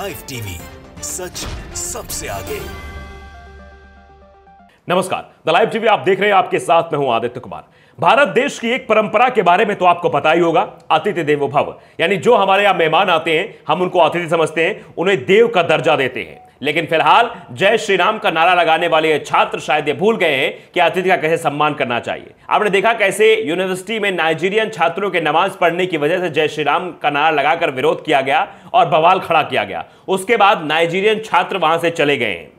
live TV सच सबसे आगे नमस्कार द लाइव टीवी आप देख रहे हैं आपके साथ में हूं आदित्य कुमार भारत देश की एक परंपरा के बारे में तो आपको पता ही होगा अतिथि देवो भव यानी जो हमारे यहां मेहमान आते हैं हम उनको अतिथि समझते हैं उन्हें देव का दर्जा देते हैं लेकिन फिलहाल जय श्री राम का नारा लगाने वाले छात्र शायद ये भूल गए हैं कि अतिथि का कैसे सम्मान करना चाहिए आपने देखा कैसे यूनिवर्सिटी में नाइजीरियन छात्रों के नमाज पढ़ने की वजह से जय श्री राम का नारा लगाकर विरोध किया गया और बवाल खड़ा किया गया उसके बाद नाइजीरियन छात्र वहां से चले गए हैं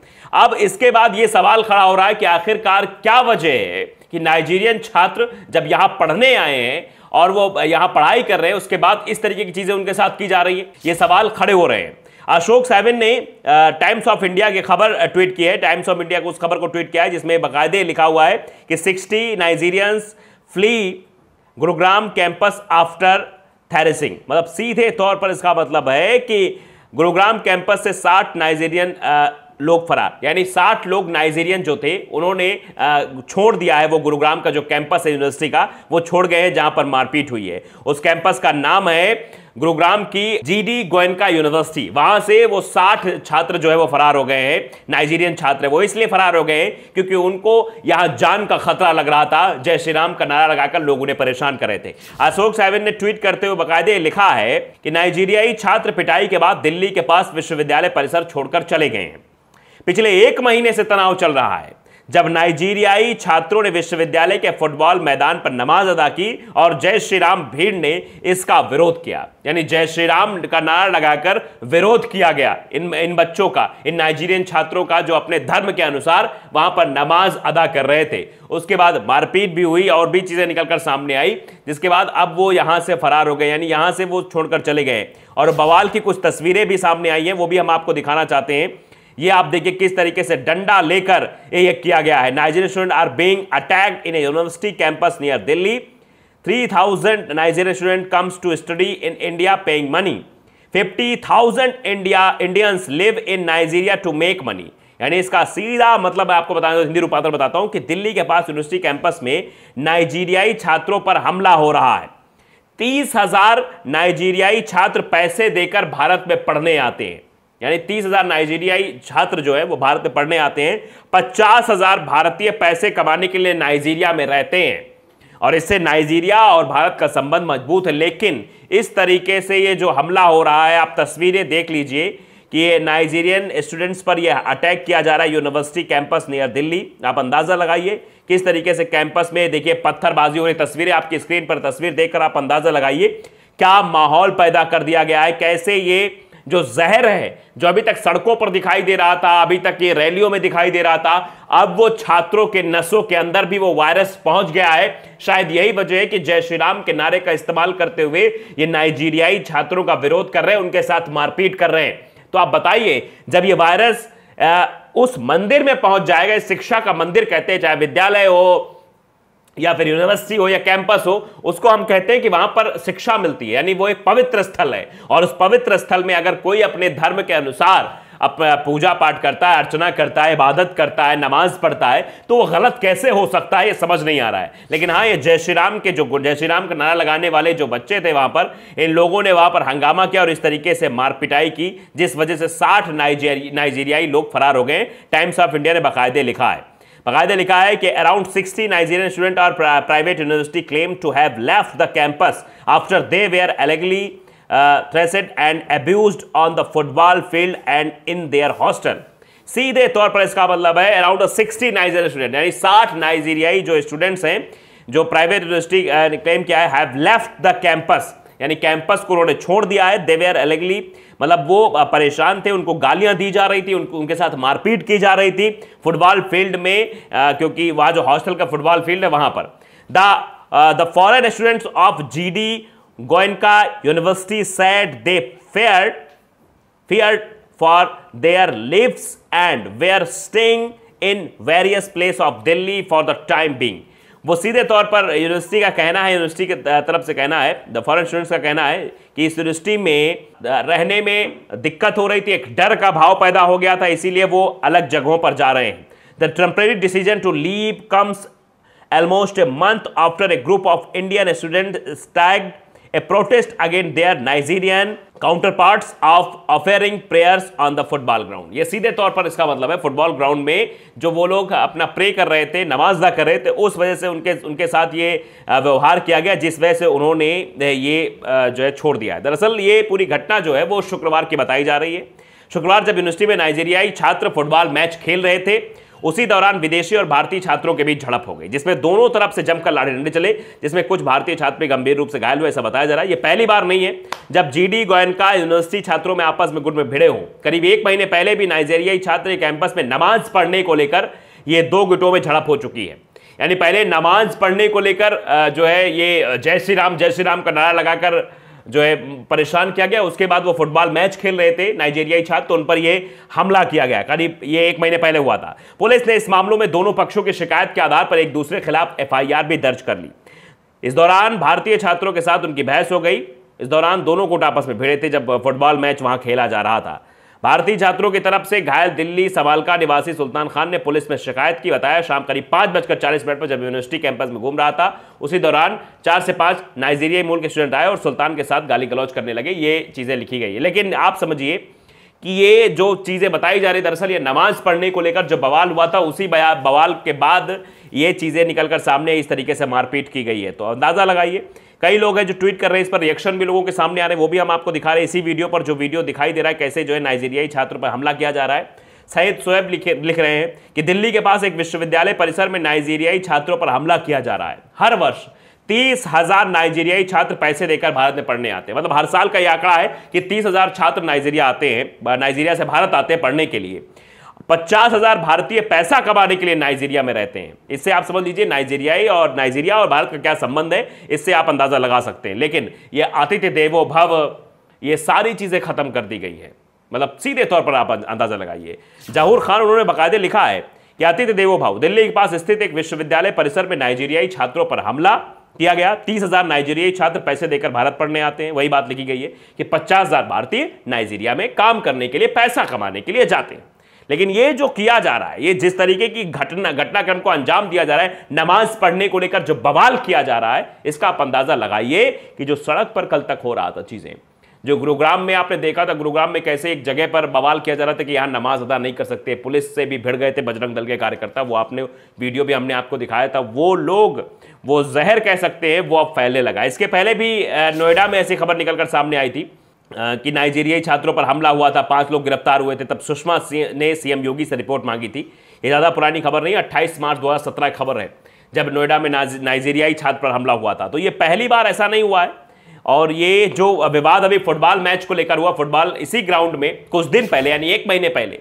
अब इसके बाद यह सवाल खड़ा हो रहा है कि आखिरकार क्या वजह है कि नाइजीरियन छात्र जब यहां पढ़ने आए हैं और वो यहां पढ़ाई कर रहे हैं उसके बाद इस तरीके की चीजें उनके साथ की जा रही है ये सवाल खड़े हो रहे हैं अशोक सेवन ने टाइम्स ऑफ इंडिया की खबर ट्वीट की है टाइम्स ऑफ इंडिया को उस खबर को ट्वीट किया है जिसमें बाकायदे लिखा हुआ है कि sixty Nigerians flee Gurugram campus after thrashing मतलब सीधे तौर पर इसका मतलब है कि गुरुग्राम कैंपस से साठ नाइजीरियन लोग फरार यानी 60 लोग नाइजीरियन जो थे उन्होंने छोड़ दिया है वो गुरुग्राम का जो कैंपस है यूनिवर्सिटी का वो छोड़ गए हैं जहां पर मारपीट हुई है उस कैंपस का नाम है गुरुग्राम की जीडी गोयनका यूनिवर्सिटी वहां से वो साठ छात्र जो है वो फरार हो गए हैं नाइजीरियन छात्र वो इसलिए फरार हो गए हैं क्योंकि उनको यहां जान का खतरा लग रहा था जय श्री राम का नारा लगाकर लोग उन्हें परेशान कर रहे थे अशोक साहब ने ट्वीट करते हुए बकायदे लिखा है कि नाइजीरियाई छात्र पिटाई के बाद दिल्ली के पास विश्वविद्यालय परिसर छोड़कर चले गए हैं पिछले एक महीने से तनाव चल रहा है जब नाइजीरियाई छात्रों ने विश्वविद्यालय के फुटबॉल मैदान पर नमाज अदा की और जय श्री राम भीड़ ने इसका विरोध किया यानी जय श्री राम का नारा लगाकर विरोध किया गया इन इन बच्चों का इन नाइजीरियन छात्रों का जो अपने धर्म के अनुसार वहां पर नमाज अदा कर रहे थे उसके बाद मारपीट भी हुई और भी चीजें निकलकर सामने आई जिसके बाद अब वो यहां से फरार हो गए यानी यहां से वो छोड़कर चले गए और बवाल की कुछ तस्वीरें भी सामने आई हैं वो भी हम आपको दिखाना चाहते हैं ये आप देखिए किस तरीके से डंडा लेकर ये किया गया है Nigerian student are being attack in university campus near Delhi 3000 student comes to study in India paying money fifty 50,000 India Indians live in Nigeria to make money यानी इसका सीधा मतलब मैं आपको बताऊंगा हिंदी रूपांतर बताता हूं कि दिल्ली के पास यूनिवर्सिटी कैंपस में नाइजीरियाई छात्रों पर हमला हो रहा है तीस हजार नाइजीरियाई छात्र पैसे देकर भारत में पढ़ने आते हैं यानी तीस हजार नाइजीरियाई छात्र जो है वो भारत में पढ़ने आते हैं पचास हजार भारतीय पैसे कमाने के लिए नाइजीरिया में रहते हैं और इससे नाइजीरिया और भारत का संबंध मजबूत है लेकिन इस तरीके से ये जो हमला हो रहा है आप तस्वीरें देख लीजिए कि ये नाइजीरियन स्टूडेंट्स पर यह अटैक किया जा रहा है यूनिवर्सिटी कैंपस नियर दिल्ली आप अंदाज़ा लगाइए किस तरीके से कैंपस में देखिए पत्थरबाजी हो रही तस्वीरें आपकी स्क्रीन पर तस्वीर देखकर आप अंदाज़ा लगाइए क्या माहौल पैदा कर दिया गया है कैसे ये जो जहर है जो अभी तक सड़कों पर दिखाई दे रहा था अभी तक ये रैलियों में दिखाई दे रहा था अब वो छात्रों के नसों के अंदर भी वो वायरस पहुंच गया है शायद यही वजह है कि जय श्री राम के नारे का इस्तेमाल करते हुए ये नाइजीरियाई छात्रों का विरोध कर रहे हैं उनके साथ मारपीट कर रहे हैं तो आप बताइए जब ये वायरस उस मंदिर में पहुंच जाएगा शिक्षा का मंदिर कहते हैं चाहे विद्यालय हो या फिर यूनिवर्सिटी हो या कैंपस हो उसको हम कहते हैं कि वहां पर शिक्षा मिलती है यानी वो एक पवित्र स्थल है और उस पवित्र स्थल में अगर कोई अपने धर्म के अनुसार अपना पूजा पाठ करता है अर्चना करता है इबादत करता है नमाज पढ़ता है तो वो गलत कैसे हो सकता है ये समझ नहीं आ रहा है लेकिन हाँ ये जय श्री राम के जो जय श्री राम का नारा लगाने वाले जो बच्चे थे वहाँ पर इन लोगों ने वहाँ पर हंगामा किया और इस तरीके से मारपिटाई की जिस वजह से साठ नाइजीरियाई नाइजीरियाई लोग फरार हो गए टाइम्स ऑफ इंडिया ने बाकायदे लिखा है बाकायदा लिखा है कि अराउंड 60 नाइजीरियन स्टूडेंट और private university claim to have left the campus after they were allegedly thrashed and abuse on the football field and in their hostel सीधे तौर पर इसका मतलब है अराउंड सिक्सटी नाइजीरियन स्टूडेंट यानी साठ नाइजीरियाई जो स्टूडेंट्स हैं जो प्राइवेट यूनिवर्सिटी क्लेम किया है हैव लेफ्ट द कैंपस यानी कैंपस को उन्होंने छोड़ दिया है देवेयर अलगली मतलब वो परेशान थे उनको गालियां दी जा रही थी उनको उनके साथ मारपीट की जा रही थी फुटबॉल फील्ड में आ, क्योंकि वहाँ जो हॉस्टल का फुटबॉल फील्ड है वहाँ पर the the foreign students of G D Goenka university said they fear for their lives and we are staying in various place of Delhi for the time being वो सीधे तौर पर यूनिवर्सिटी का कहना है यूनिवर्सिटी के तरफ से कहना है द फॉरन स्टूडेंट्स का कहना है कि इस यूनिवर्सिटी में रहने में दिक्कत हो रही थी एक डर का भाव पैदा हो गया था इसीलिए वो अलग जगहों पर जा रहे हैं the temporary decision to leave comes almost a month after a group of Indian student टैग a protest against their Nigerian counterparts of offering prayers on the football ground ये सीधे तौर पर इसका मतलब है फुटबॉल ग्राउंड में जो वो लोग अपना प्रे कर रहे थे नमाज अदा कर रहे थे उस वजह से उनके उनके साथ ये व्यवहार किया गया जिस वजह से उन्होंने ये जो है छोड़ दिया है दरअसल ये पूरी घटना जो है वो शुक्रवार की बताई जा रही है शुक्रवार जब यूनिवर्सिटी में नाइजीरियाई छात्र फुटबॉल मैच खेल रहे थे उसी दौरान विदेशी और भारतीय छात्रों के बीच झड़प हो गई जिसमें दोनों तरफ से जमकर लाड़े डंडे चले जिसमें कुछ भारतीय छात्र गंभीर रूप से घायल हुए ऐसा बताया जा रहा है यह पहली बार नहीं है जब डी गोयनका यूनिवर्सिटी छात्रों में आपस में गुट में भिड़े हों करीब एक महीने पहले भी नाइजेरियाई छात्र कैंपस में नमाज पढ़ने को लेकर ये दो गुटों में झड़प हो चुकी है यानी पहले नमाज पढ़ने को लेकर जो है ये जय श्री राम जय श्री राम का नारा लगाकर जो है परेशान किया गया उसके बाद वो फुटबॉल मैच खेल रहे थे नाइजेरियाई छात्र तो उन पर ये हमला किया गया करीब ये एक महीने पहले हुआ था पुलिस ने इस मामलों में दोनों पक्षों की शिकायत के आधार पर एक दूसरे के खिलाफ एफ भी दर्ज कर ली इस दौरान भारतीय छात्रों के साथ उनकी बहस हो गई इस दौरान दोनों कोट आपस में भिड़े थे जब फुटबॉल मैच वहां खेला जा रहा था भारतीय छात्रों की तरफ से घायल दिल्ली सवालका निवासी सुल्तान खान ने पुलिस में शिकायत की बताया शाम करीब पांच बजकर चालीस मिनट पर जब यूनिवर्सिटी कैंपस में घूम रहा था उसी दौरान चार से पांच नाइजीरिया मूल के स्टूडेंट आए और सुल्तान के साथ गाली गलौज करने लगे ये चीज़ें लिखी गई है लेकिन आप समझिए कि ये जो चीज़ें बताई जा रही दरअसल ये नमाज पढ़ने को लेकर जो बवाल हुआ था उसी बवाल के बाद ये चीज़ें निकलकर सामने इस तरीके से मारपीट की गई है तो अंदाज़ा लगाइए कई लोग हैं जो ट्वीट कर रहे हैं इस पर रिएक्शन भी लोगों के सामने आ रहे हैं वो भी हम आपको दिखा रहे हैं इसी वीडियो पर जो वीडियो दिखाई दे रहा है कैसे जो है नाइजीरियाई छात्र पर हमला किया जा रहा है सैयद सोएब लिख रहे हैं कि दिल्ली के पास एक विश्वविद्यालय परिसर में नाइजीरियाई छात्रों पर हमला किया जा रहा है हर वर्ष तीस हजार नाइजीरियाई छात्र पैसे देकर भारत में पढ़ने आते हैं मतलब हर साल का यह आंकड़ा है कि तीस हजार छात्र नाइजीरिया आते हैं नाइजीरिया से भारत आते हैं पढ़ने के लिए पचास हजार भारतीय पैसा कमाने के लिए नाइजीरिया में रहते हैं इससे आप समझ लीजिए नाइजीरियाई और नाइजीरिया और भारत का क्या संबंध है इससे आप अंदाजा लगा सकते हैं लेकिन ये आतिथ्य देवो भव ये सारी चीजें खत्म कर दी गई है मतलब सीधे तौर पर आप अं-, अंदाजा लगाइए जाहूर खान उन्होंने बाकायदे लिखा है कि आतिथ्य देवो भाव दिल्ली के पास स्थित एक विश्वविद्यालय परिसर में नाइजीरियाई छात्रों पर हमला किया गया तीस हजार नाइजीरियाई छात्र पैसे देकर भारत पढ़ने आते हैं वही बात लिखी गई है कि पचास हजार भारतीय नाइजीरिया में काम करने के लिए पैसा कमाने के लिए जाते हैं लेकिन ये जो किया जा रहा है ये जिस तरीके की घटना घटनाक्रम को अंजाम दिया जा रहा है नमाज पढ़ने को लेकर जो बवाल किया जा रहा है इसका आप अंदाजा लगाइए कि जो सड़क पर कल तक हो रहा था चीजें जो गुरुग्राम में आपने देखा था गुरुग्राम में कैसे एक जगह पर बवाल किया जा रहा था कि यहाँ नमाज अदा नहीं कर सकते पुलिस से भी भिड़ गए थे बजरंग दल के कार्यकर्ता वो आपने वीडियो भी हमने आपको दिखाया था वो लोग वो जहर कह सकते हैं वो अब फैलने लगा इसके पहले भी नोएडा में ऐसी खबर निकलकर सामने आई थी कि नाइजीरियाई छात्रों पर हमला हुआ था पांच लोग गिरफ्तार हुए थे तब सुषमा ने सीएम योगी से रिपोर्ट मांगी थी ये ज़्यादा पुरानी खबर नहीं अट्ठाईस मार्च 2017 खबर है जब नोएडा में नाइजीरियाई छात्र पर हमला हुआ था तो ये पहली बार ऐसा नहीं हुआ है और ये जो विवाद अभी फुटबॉल मैच को लेकर हुआ फुटबॉल इसी ग्राउंड में कुछ दिन पहले यानी एक महीने पहले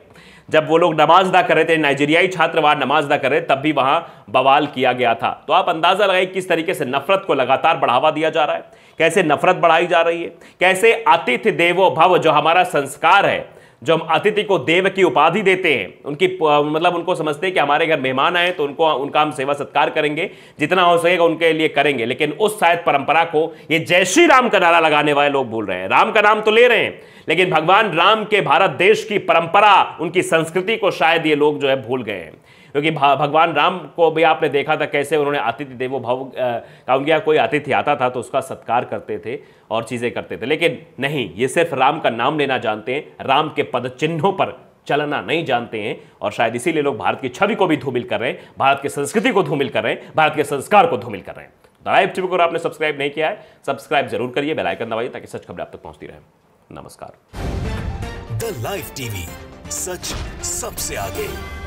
जब वो लोग नमाज अदा कर रहे थे नाइजीरियाई छात्र वहाँ नमाज अदा कर रहे तब भी वहाँ बवाल किया गया था तो आप अंदाज़ा लगाइए किस तरीके से नफरत को लगातार बढ़ावा दिया जा रहा है कैसे नफरत बढ़ाई जा रही है कैसे आतिथ्य देवो भव जो हमारा संस्कार है जो हम अतिथि को देव की उपाधि देते हैं उनकी मतलब उनको समझते हैं कि हमारे घर मेहमान आए तो उनको उनका हम सेवा सत्कार करेंगे जितना हो सकेगा उनके लिए करेंगे लेकिन उस शायद परंपरा को ये जय श्री राम का नारा लगाने वाले लोग भूल रहे हैं राम का नाम तो ले रहे हैं लेकिन भगवान राम के भारत देश की परंपरा उनकी संस्कृति को शायद ये लोग जो है भूल गए हैं क्योंकि भगवान राम को भी आपने देखा था कैसे उन्होंने अतिथि देवो भव का उनके यहाँ कोई अतिथि आता था तो उसका सत्कार करते थे और चीज़ें करते थे लेकिन नहीं ये सिर्फ राम का नाम लेना जानते हैं राम के पद चिन्हों पर चलना नहीं जानते हैं और शायद इसीलिए लोग भारत की छवि को भी धूमिल कर रहे हैं भारत की संस्कृति को धूमिल कर रहे हैं भारत के संस्कार को धूमिल कर रहे हैं लाइव तो टीवी को आपने सब्सक्राइब नहीं किया है सब्सक्राइब जरूर करिए बेल आइकन दबाइए ताकि सच खबरें आप तक पहुंचती रहे नमस्कार द लाइव टीवी सच सबसे आगे